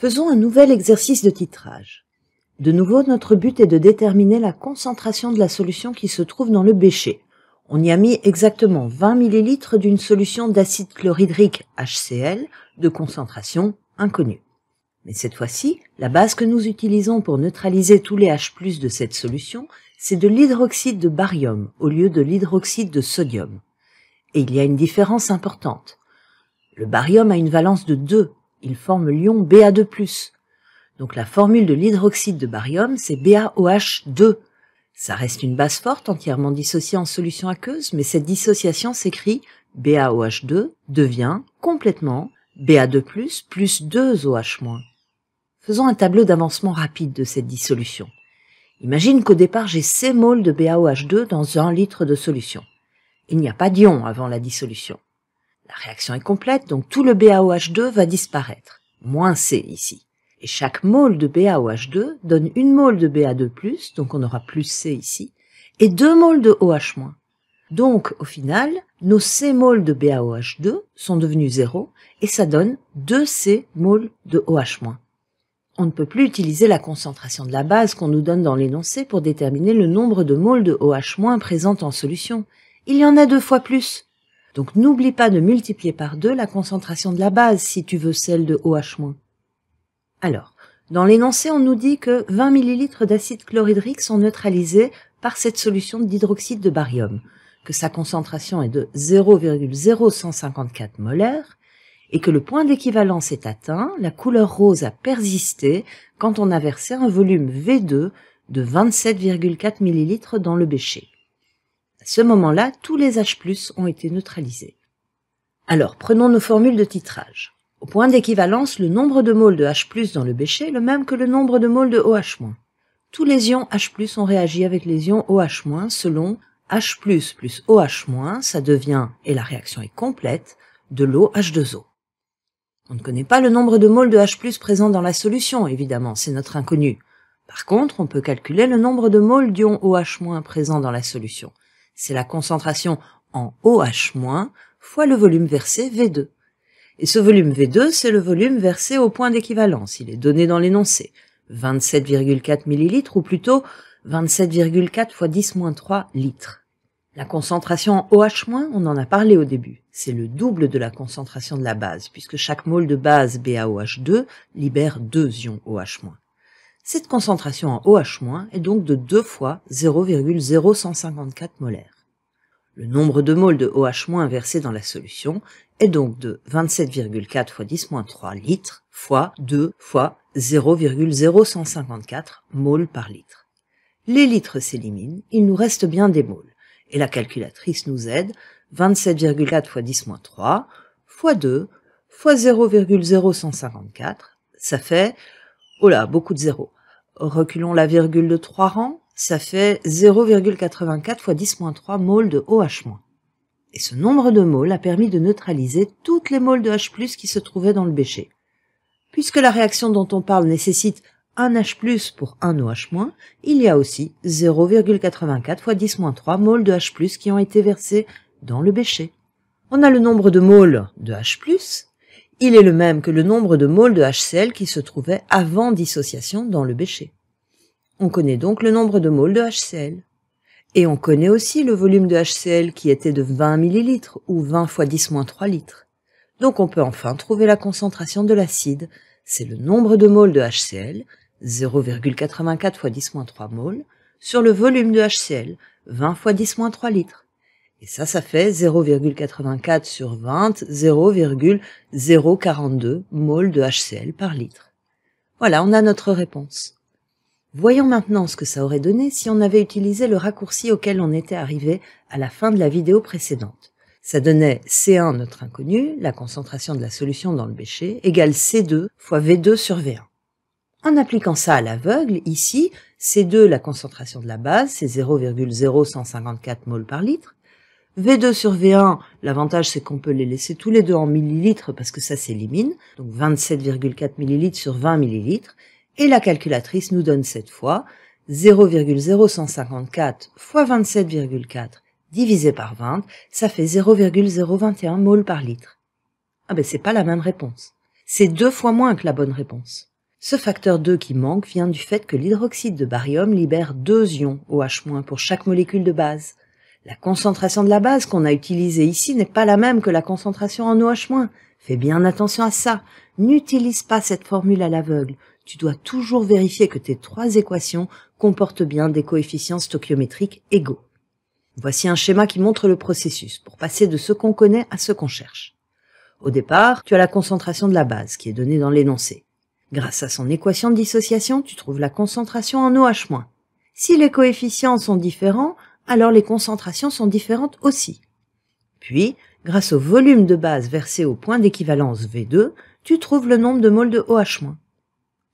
Faisons un nouvel exercice de titrage. De nouveau, notre but est de déterminer la concentration de la solution qui se trouve dans le bécher. On y a mis exactement 20 ml d'une solution d'acide chlorhydrique HCl de concentration inconnue. Mais cette fois-ci, la base que nous utilisons pour neutraliser tous les H+, de cette solution, c'est de l'hydroxyde de barium au lieu de l'hydroxyde de sodium. Et il y a une différence importante. Le barium a une valence de 2 il forme l'ion BA2+. Donc la formule de l'hydroxyde de barium, c'est BaOH2. Ça reste une base forte entièrement dissociée en solution aqueuse, mais cette dissociation s'écrit BaOH2 devient complètement BA2+, plus 2OH-. Faisons un tableau d'avancement rapide de cette dissolution. Imagine qu'au départ j'ai 6 moles de BaOH2 dans 1 litre de solution. Il n'y a pas d'ion avant la dissolution. La réaction est complète, donc tout le BaOH2 va disparaître, moins C ici. Et chaque mole de BaOH2 donne une mole de Ba2+, donc on aura plus C ici, et deux moles de OH-. Donc, au final, nos C moles de BaOH2 sont devenus zéro, et ça donne 2 C moles de OH-. On ne peut plus utiliser la concentration de la base qu'on nous donne dans l'énoncé pour déterminer le nombre de moles de OH- présentes en solution. Il y en a deux fois plus, donc n'oublie pas de multiplier par 2 la concentration de la base si tu veux celle de OH-. Alors, dans l'énoncé, on nous dit que 20 ml d'acide chlorhydrique sont neutralisés par cette solution d'hydroxyde de barium, que sa concentration est de 0,0154 molaires et que le point d'équivalence est atteint, la couleur rose a persisté quand on a versé un volume V2 de 27,4 ml dans le bécher ce moment-là, tous les H+, ont été neutralisés. Alors, prenons nos formules de titrage. Au point d'équivalence, le nombre de moles de H+, dans le bécher est le même que le nombre de moles de OH-. Tous les ions H+, ont réagi avec les ions OH- selon H+, plus OH-, ça devient, et la réaction est complète, de l'eau H2O. On ne connaît pas le nombre de moles de H+, présents dans la solution, évidemment, c'est notre inconnu. Par contre, on peut calculer le nombre de moles d'ions OH- présents dans la solution c'est la concentration en OH- fois le volume versé V2. Et ce volume V2, c'est le volume versé au point d'équivalence. Il est donné dans l'énoncé. 27,4 ml, ou plutôt 27,4 fois 10 3 litres. La concentration en OH-, on en a parlé au début. C'est le double de la concentration de la base puisque chaque mole de base BaOH2 libère deux ions OH-. Cette concentration en OH- est donc de 2 fois 0,0154 molaires. Le nombre de moles de OH- versé dans la solution est donc de 27,4 fois 10 3 litres fois 2 fois 0,0154 moles par litre. Les litres s'éliminent, il nous reste bien des moles. Et la calculatrice nous aide 27,4 fois 10 3 fois 2 fois 0,0154, ça fait, oh là, beaucoup de zéros, Reculons la virgule de 3 rangs, ça fait 0,84 x 10 3 moles de OH-. Et ce nombre de moles a permis de neutraliser toutes les moles de H+, qui se trouvaient dans le bécher. Puisque la réaction dont on parle nécessite un H+, pour un OH-, il y a aussi 0,84 x 10 3 moles de H+, qui ont été versés dans le bécher. On a le nombre de moles de H+, il est le même que le nombre de moles de HCl qui se trouvait avant dissociation dans le bécher. On connaît donc le nombre de moles de HCl. Et on connaît aussi le volume de HCl qui était de 20 ml ou 20 fois 10 3 litres. Donc on peut enfin trouver la concentration de l'acide. C'est le nombre de moles de HCl, 0,84 x 10 3 moles, sur le volume de HCl, 20 x 10 3 litres. Et ça, ça fait 0,84 sur 20, 0,042 mol de HCl par litre. Voilà, on a notre réponse. Voyons maintenant ce que ça aurait donné si on avait utilisé le raccourci auquel on était arrivé à la fin de la vidéo précédente. Ça donnait C1 notre inconnu, la concentration de la solution dans le bécher, égale C2 fois V2 sur V1. En appliquant ça à l'aveugle, ici, C2, la concentration de la base, c'est 0,0154 mol par litre, V2 sur V1, l'avantage c'est qu'on peut les laisser tous les deux en millilitres parce que ça s'élimine, donc 27,4 millilitres sur 20 millilitres, et la calculatrice nous donne cette fois 0,0154 fois 27,4 divisé par 20, ça fait 0,021 mol par litre. Ah ben c'est pas la même réponse. C'est deux fois moins que la bonne réponse. Ce facteur 2 qui manque vient du fait que l'hydroxyde de barium libère deux ions OH- pour chaque molécule de base. La concentration de la base qu'on a utilisée ici n'est pas la même que la concentration en OH-. Fais bien attention à ça. N'utilise pas cette formule à l'aveugle. Tu dois toujours vérifier que tes trois équations comportent bien des coefficients stoichiométriques égaux. Voici un schéma qui montre le processus pour passer de ce qu'on connaît à ce qu'on cherche. Au départ, tu as la concentration de la base qui est donnée dans l'énoncé. Grâce à son équation de dissociation, tu trouves la concentration en OH-. Si les coefficients sont différents, alors les concentrations sont différentes aussi. Puis, grâce au volume de base versé au point d'équivalence V2, tu trouves le nombre de moles de OH-.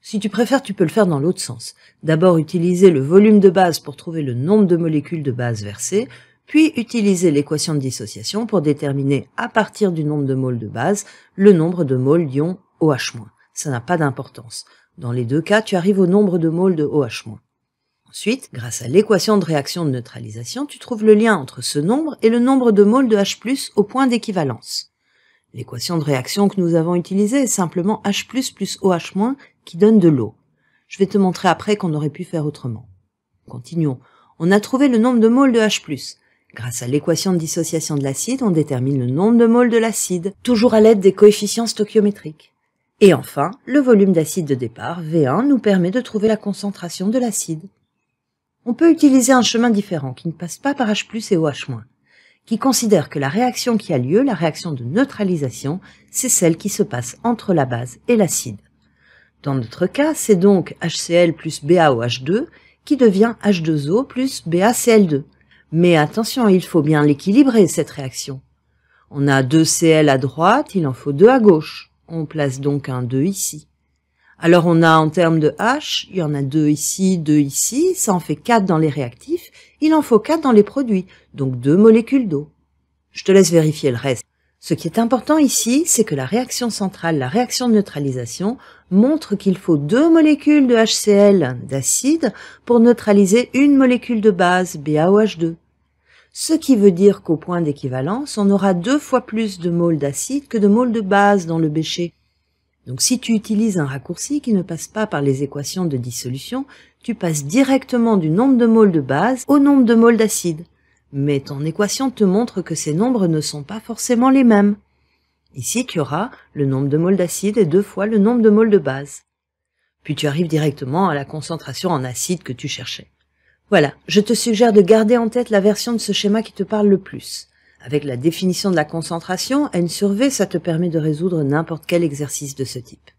Si tu préfères, tu peux le faire dans l'autre sens. D'abord utiliser le volume de base pour trouver le nombre de molécules de base versées, puis utiliser l'équation de dissociation pour déterminer à partir du nombre de moles de base le nombre de moles d'ions OH-. Ça n'a pas d'importance. Dans les deux cas, tu arrives au nombre de moles de OH-. Ensuite, grâce à l'équation de réaction de neutralisation, tu trouves le lien entre ce nombre et le nombre de moles de H+, au point d'équivalence. L'équation de réaction que nous avons utilisée est simplement H+, plus OH-, qui donne de l'eau. Je vais te montrer après qu'on aurait pu faire autrement. Continuons. On a trouvé le nombre de moles de H+. Grâce à l'équation de dissociation de l'acide, on détermine le nombre de moles de l'acide, toujours à l'aide des coefficients stoichiométriques. Et enfin, le volume d'acide de départ, V1, nous permet de trouver la concentration de l'acide on peut utiliser un chemin différent qui ne passe pas par H ⁇ et OH qui considère que la réaction qui a lieu, la réaction de neutralisation, c'est celle qui se passe entre la base et l'acide. Dans notre cas, c'est donc HCl plus BaOH2 qui devient H2O plus BaCl2. Mais attention, il faut bien l'équilibrer, cette réaction. On a 2 Cl à droite, il en faut 2 à gauche. On place donc un 2 ici. Alors on a en termes de H, il y en a deux ici, deux ici, ça en fait quatre dans les réactifs, il en faut quatre dans les produits, donc deux molécules d'eau. Je te laisse vérifier le reste. Ce qui est important ici, c'est que la réaction centrale, la réaction de neutralisation, montre qu'il faut deux molécules de HCl d'acide pour neutraliser une molécule de base, BaOH2. Ce qui veut dire qu'au point d'équivalence, on aura deux fois plus de moles d'acide que de moles de base dans le bécher. Donc si tu utilises un raccourci qui ne passe pas par les équations de dissolution, tu passes directement du nombre de moles de base au nombre de moles d'acide. Mais ton équation te montre que ces nombres ne sont pas forcément les mêmes. Ici, tu auras le nombre de moles d'acide et deux fois le nombre de moles de base. Puis tu arrives directement à la concentration en acide que tu cherchais. Voilà, je te suggère de garder en tête la version de ce schéma qui te parle le plus. Avec la définition de la concentration, N sur V, ça te permet de résoudre n'importe quel exercice de ce type.